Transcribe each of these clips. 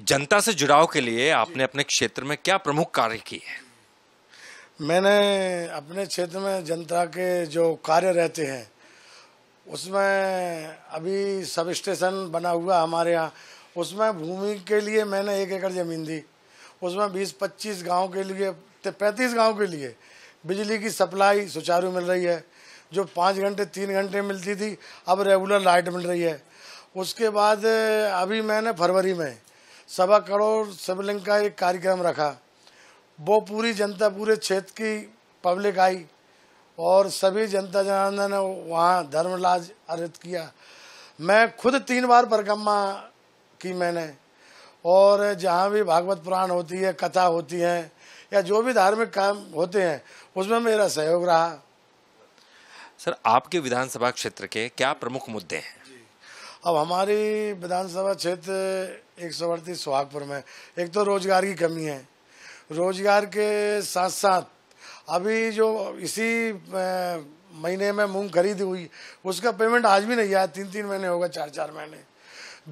जनता से जुड़ाव के लिए आपने अपने क्षेत्र में क्या प्रमुख कार्य किए हैं मैंने अपने क्षेत्र में जनता के जो कार्य रहते हैं उसमें अभी सब स्टेशन बना हुआ हमारे यहाँ उसमें भूमि के लिए मैंने एक एकड़ ज़मीन दी उसमें 20-25 गांव के लिए पैंतीस गांव के लिए बिजली की सप्लाई सुचारू मिल रही है जो पाँच घंटे तीन घंटे मिलती थी अब रेगुलर लाइट मिल रही है उसके बाद अभी मैंने फरवरी में सवा करोड़ शिवलिंग का एक कार्यक्रम रखा वो पूरी जनता पूरे क्षेत्र की पब्लिक आई और सभी जनता जनार्दन ने वहाँ धर्मलाज अर्जित किया मैं खुद तीन बार परिक्रमा की मैंने और जहाँ भी भागवत पुराण होती है कथा होती है या जो भी धार्मिक काम होते हैं उसमें मेरा सहयोग रहा सर आपके विधानसभा क्षेत्र के क्या प्रमुख मुद्दे हैं अब हमारी विधानसभा क्षेत्र एक सौ अड़तीस सुहागपुर में एक तो रोजगार की कमी है रोजगार के साथ साथ अभी जो इसी महीने में मूंग खरीदी हुई उसका पेमेंट आज भी नहीं आया तीन तीन महीने होगा चार चार महीने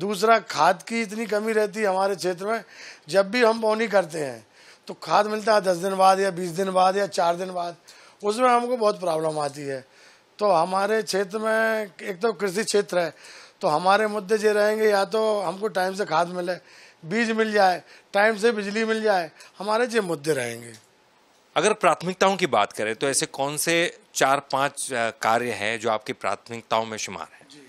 दूसरा खाद की इतनी कमी रहती है हमारे क्षेत्र में जब भी हम बोनी करते हैं तो खाद मिलता है दस दिन बाद या बीस दिन बाद या चार दिन बाद उसमें हमको बहुत प्रॉब्लम आती है तो हमारे क्षेत्र में एक तो कृषि क्षेत्र है तो हमारे मुद्दे जो रहेंगे या तो हमको टाइम से खाद मिले बीज मिल जाए टाइम से बिजली मिल जाए हमारे जो मुद्दे रहेंगे अगर प्राथमिकताओं की बात करें तो ऐसे कौन से चार पांच कार्य हैं जो आपकी प्राथमिकताओं में शुमार हैं जी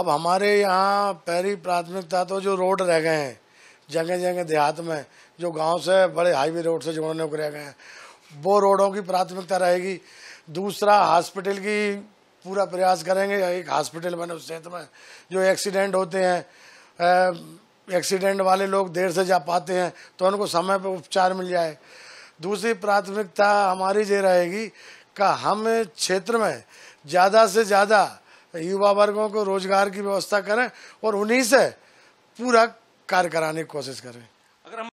अब हमारे यहाँ पहली प्राथमिकता तो जो रोड रह गए हैं जगह जगह देहात में जो गांव से बड़े हाईवे रोड से जोड़ने को रह गए हैं वो रोडों की प्राथमिकता रहेगी दूसरा हॉस्पिटल की पूरा प्रयास करेंगे एक हॉस्पिटल बने उस क्षेत्र में जो एक्सीडेंट होते हैं एक्सीडेंट वाले लोग देर से जा पाते हैं तो उनको समय पर उपचार मिल जाए दूसरी प्राथमिकता हमारी ये रहेगी का हम क्षेत्र में ज़्यादा से ज़्यादा युवा वर्गों को रोजगार की व्यवस्था करें और उन्हीं से पूरा कार्य कराने की कोशिश करें अगर हम